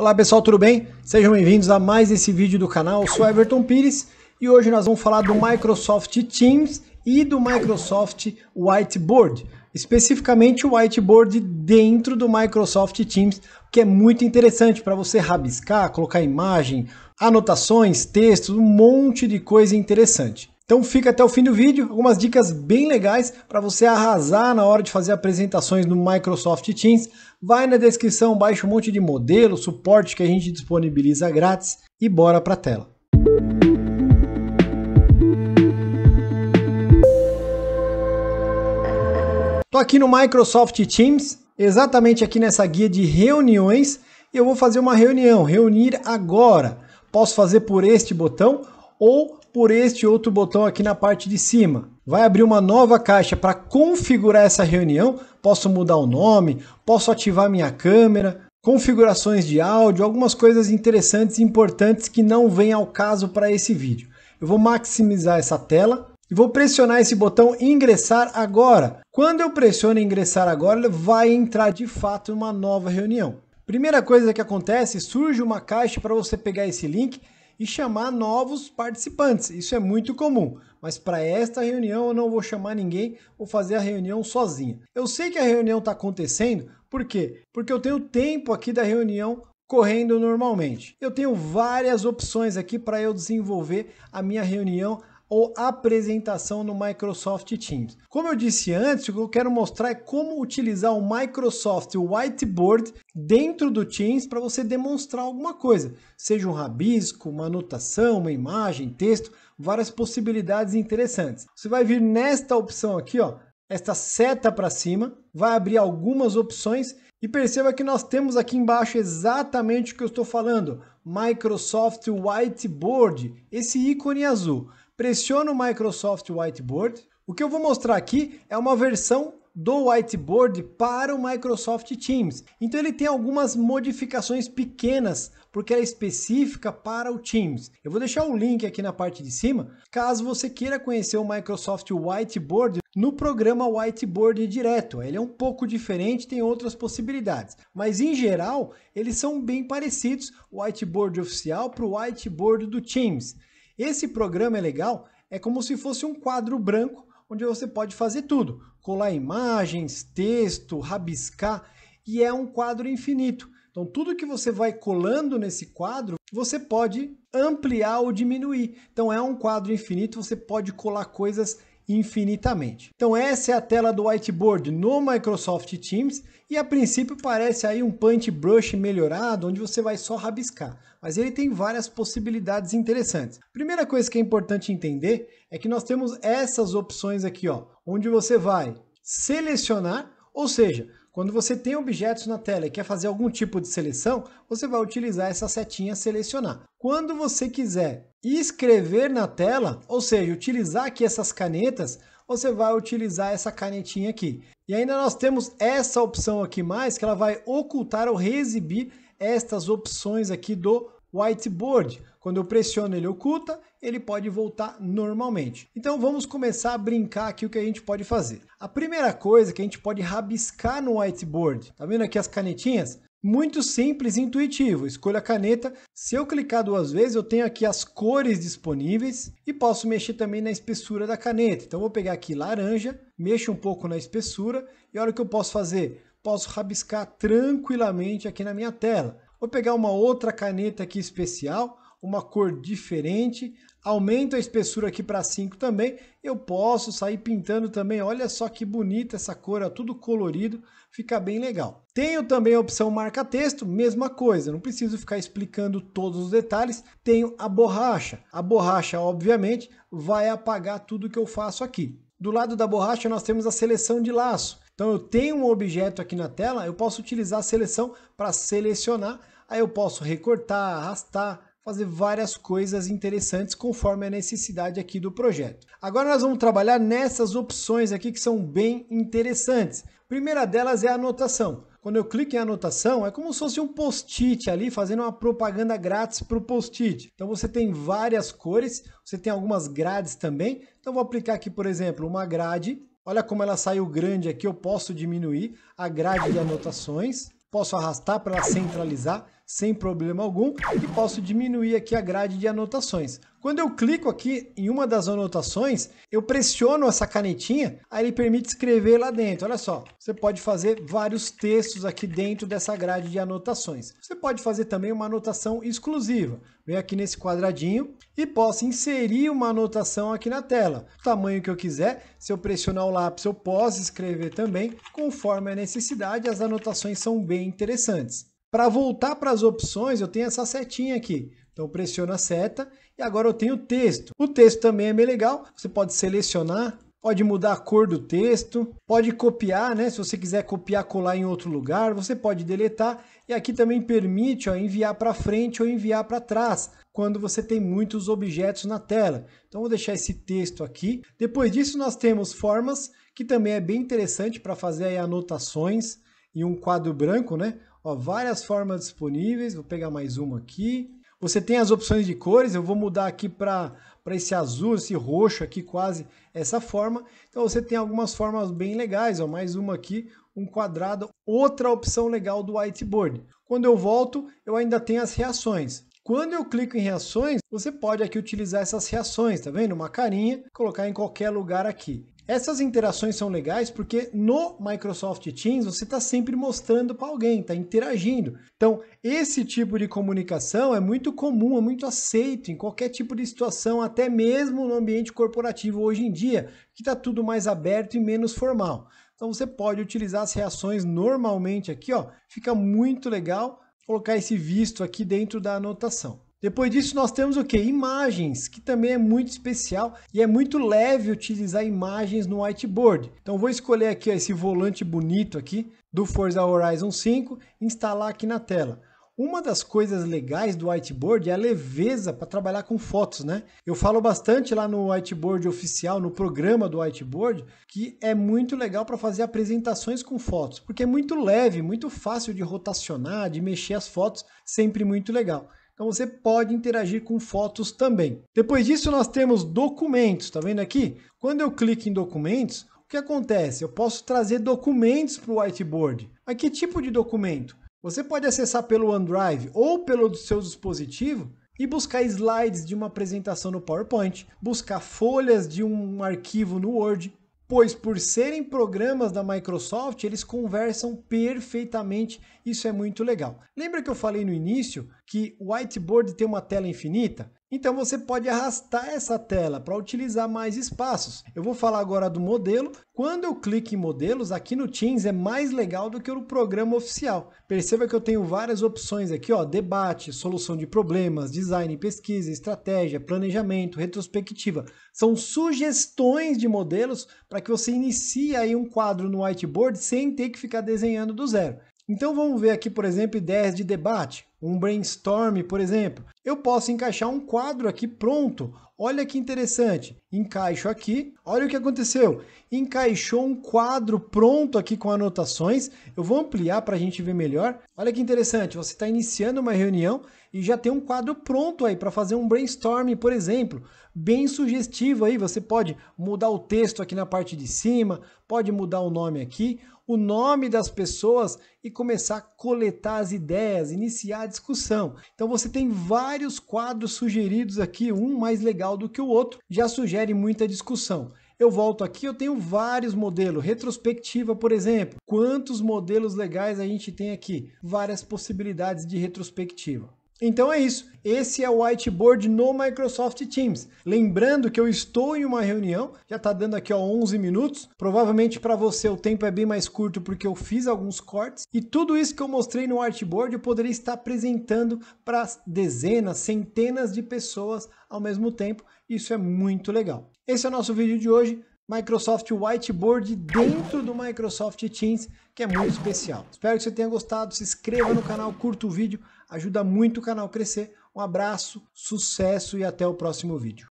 Olá pessoal, tudo bem? Sejam bem-vindos a mais esse vídeo do canal, eu sou Everton Pires e hoje nós vamos falar do Microsoft Teams e do Microsoft Whiteboard, especificamente o Whiteboard dentro do Microsoft Teams, que é muito interessante para você rabiscar, colocar imagem, anotações, textos, um monte de coisa interessante. Então fica até o fim do vídeo, algumas dicas bem legais para você arrasar na hora de fazer apresentações no Microsoft Teams. Vai na descrição, baixa um monte de modelo, suporte que a gente disponibiliza grátis e bora para a tela. Estou aqui no Microsoft Teams, exatamente aqui nessa guia de reuniões, e eu vou fazer uma reunião, reunir agora. Posso fazer por este botão ou por este outro botão aqui na parte de cima. Vai abrir uma nova caixa para configurar essa reunião. Posso mudar o nome, posso ativar minha câmera, configurações de áudio, algumas coisas interessantes e importantes que não vêm ao caso para esse vídeo. Eu vou maximizar essa tela e vou pressionar esse botão ingressar agora. Quando eu pressiono ingressar agora, vai entrar de fato uma nova reunião. Primeira coisa que acontece, surge uma caixa para você pegar esse link e chamar novos participantes. Isso é muito comum, mas para esta reunião eu não vou chamar ninguém, vou fazer a reunião sozinha. Eu sei que a reunião está acontecendo, por quê? Porque eu tenho tempo aqui da reunião correndo normalmente. Eu tenho várias opções aqui para eu desenvolver a minha reunião ou apresentação no Microsoft Teams. Como eu disse antes, o que eu quero mostrar é como utilizar o Microsoft Whiteboard dentro do Teams para você demonstrar alguma coisa, seja um rabisco, uma anotação, uma imagem, texto, várias possibilidades interessantes. Você vai vir nesta opção aqui, ó, esta seta para cima, vai abrir algumas opções e perceba que nós temos aqui embaixo exatamente o que eu estou falando, Microsoft Whiteboard, esse ícone azul pressiono o Microsoft Whiteboard. O que eu vou mostrar aqui é uma versão do whiteboard para o Microsoft Teams. Então ele tem algumas modificações pequenas, porque ela é específica para o Teams. Eu vou deixar o link aqui na parte de cima, caso você queira conhecer o Microsoft Whiteboard no programa Whiteboard direto. Ele é um pouco diferente, tem outras possibilidades, mas em geral eles são bem parecidos, o Whiteboard oficial para o Whiteboard do Teams. Esse programa é legal, é como se fosse um quadro branco onde você pode fazer tudo: colar imagens, texto, rabiscar, e é um quadro infinito. Então, tudo que você vai colando nesse quadro, você pode ampliar ou diminuir. Então, é um quadro infinito, você pode colar coisas infinitamente. Então, essa é a tela do whiteboard no Microsoft Teams e a princípio parece aí um paintbrush brush melhorado, onde você vai só rabiscar mas ele tem várias possibilidades interessantes. Primeira coisa que é importante entender é que nós temos essas opções aqui, ó, onde você vai selecionar, ou seja, quando você tem objetos na tela e quer fazer algum tipo de seleção, você vai utilizar essa setinha selecionar. Quando você quiser escrever na tela, ou seja, utilizar aqui essas canetas, você vai utilizar essa canetinha aqui. E ainda nós temos essa opção aqui mais, que ela vai ocultar ou reexibir estas opções aqui do whiteboard. Quando eu pressiono ele oculta, ele pode voltar normalmente. Então vamos começar a brincar aqui o que a gente pode fazer. A primeira coisa que a gente pode rabiscar no whiteboard, tá vendo aqui as canetinhas? Muito simples e intuitivo, escolha a caneta. Se eu clicar duas vezes, eu tenho aqui as cores disponíveis e posso mexer também na espessura da caneta. Então vou pegar aqui laranja, mexo um pouco na espessura e olha o que eu posso fazer posso rabiscar tranquilamente aqui na minha tela. Vou pegar uma outra caneta aqui especial, uma cor diferente, aumento a espessura aqui para 5 também, eu posso sair pintando também, olha só que bonita essa cor, tudo colorido, fica bem legal. Tenho também a opção marca texto, mesma coisa, não preciso ficar explicando todos os detalhes, tenho a borracha, a borracha obviamente vai apagar tudo que eu faço aqui. Do lado da borracha nós temos a seleção de laço, então eu tenho um objeto aqui na tela, eu posso utilizar a seleção para selecionar, aí eu posso recortar, arrastar, fazer várias coisas interessantes conforme a necessidade aqui do projeto. Agora nós vamos trabalhar nessas opções aqui que são bem interessantes. A primeira delas é a anotação. Quando eu clico em anotação, é como se fosse um post-it ali, fazendo uma propaganda grátis para o post-it. Então você tem várias cores, você tem algumas grades também. Então vou aplicar aqui, por exemplo, uma grade Olha como ela saiu grande aqui, eu posso diminuir a grade de anotações, posso arrastar para ela centralizar, sem problema algum e posso diminuir aqui a grade de anotações. Quando eu clico aqui em uma das anotações, eu pressiono essa canetinha, aí ele permite escrever lá dentro. Olha só, você pode fazer vários textos aqui dentro dessa grade de anotações. Você pode fazer também uma anotação exclusiva. Venho aqui nesse quadradinho e posso inserir uma anotação aqui na tela. O tamanho que eu quiser, se eu pressionar o lápis eu posso escrever também, conforme a necessidade, as anotações são bem interessantes. Para voltar para as opções, eu tenho essa setinha aqui. Então eu pressiono a seta e agora eu tenho o texto. O texto também é bem legal, você pode selecionar, pode mudar a cor do texto, pode copiar, né? Se você quiser copiar, colar em outro lugar, você pode deletar. E aqui também permite ó, enviar para frente ou enviar para trás, quando você tem muitos objetos na tela. Então vou deixar esse texto aqui. Depois disso nós temos formas, que também é bem interessante para fazer anotações em um quadro branco, né? Ó, várias formas disponíveis, vou pegar mais uma aqui. Você tem as opções de cores, eu vou mudar aqui para esse azul, esse roxo aqui quase, essa forma. Então você tem algumas formas bem legais, ó, mais uma aqui, um quadrado, outra opção legal do whiteboard. Quando eu volto, eu ainda tenho as reações. Quando eu clico em reações, você pode aqui utilizar essas reações, tá vendo? Uma carinha, colocar em qualquer lugar aqui. Essas interações são legais porque no Microsoft Teams você está sempre mostrando para alguém, está interagindo. Então, esse tipo de comunicação é muito comum, é muito aceito em qualquer tipo de situação, até mesmo no ambiente corporativo hoje em dia, que está tudo mais aberto e menos formal. Então, você pode utilizar as reações normalmente aqui, ó, fica muito legal colocar esse visto aqui dentro da anotação. Depois disso, nós temos o que? Imagens, que também é muito especial e é muito leve utilizar imagens no whiteboard. Então, vou escolher aqui ó, esse volante bonito aqui do Forza Horizon 5 instalar aqui na tela. Uma das coisas legais do whiteboard é a leveza para trabalhar com fotos, né? Eu falo bastante lá no whiteboard oficial, no programa do whiteboard, que é muito legal para fazer apresentações com fotos, porque é muito leve, muito fácil de rotacionar, de mexer as fotos, sempre muito legal. Então você pode interagir com fotos também. Depois disso, nós temos documentos, tá vendo aqui? Quando eu clico em documentos, o que acontece? Eu posso trazer documentos para o whiteboard. Mas que tipo de documento? Você pode acessar pelo OneDrive ou pelo seu dispositivo e buscar slides de uma apresentação no PowerPoint, buscar folhas de um arquivo no Word, pois por serem programas da Microsoft, eles conversam perfeitamente, isso é muito legal. Lembra que eu falei no início que o whiteboard tem uma tela infinita, então você pode arrastar essa tela para utilizar mais espaços. Eu vou falar agora do modelo. Quando eu clico em modelos, aqui no Teams é mais legal do que no programa oficial. Perceba que eu tenho várias opções aqui, ó, debate, solução de problemas, design, pesquisa, estratégia, planejamento, retrospectiva. São sugestões de modelos para que você inicie aí um quadro no whiteboard sem ter que ficar desenhando do zero. Então vamos ver aqui, por exemplo, ideias de debate, um brainstorm, por exemplo. Eu posso encaixar um quadro aqui pronto. Olha que interessante. Encaixo aqui. Olha o que aconteceu. Encaixou um quadro pronto aqui com anotações. Eu vou ampliar para a gente ver melhor. Olha que interessante. Você está iniciando uma reunião e já tem um quadro pronto aí para fazer um brainstorm, por exemplo. Bem sugestivo aí. Você pode mudar o texto aqui na parte de cima, pode mudar o nome aqui o nome das pessoas e começar a coletar as ideias, iniciar a discussão. Então você tem vários quadros sugeridos aqui, um mais legal do que o outro, já sugere muita discussão. Eu volto aqui, eu tenho vários modelos, retrospectiva, por exemplo. Quantos modelos legais a gente tem aqui? Várias possibilidades de retrospectiva. Então é isso. Esse é o whiteboard no Microsoft Teams. Lembrando que eu estou em uma reunião, já está dando aqui ó, 11 minutos. Provavelmente para você o tempo é bem mais curto porque eu fiz alguns cortes. E tudo isso que eu mostrei no whiteboard eu poderia estar apresentando para dezenas, centenas de pessoas ao mesmo tempo. Isso é muito legal. Esse é o nosso vídeo de hoje. Microsoft Whiteboard dentro do Microsoft Teams, que é muito especial. Espero que você tenha gostado, se inscreva no canal, curta o vídeo, ajuda muito o canal crescer. Um abraço, sucesso e até o próximo vídeo.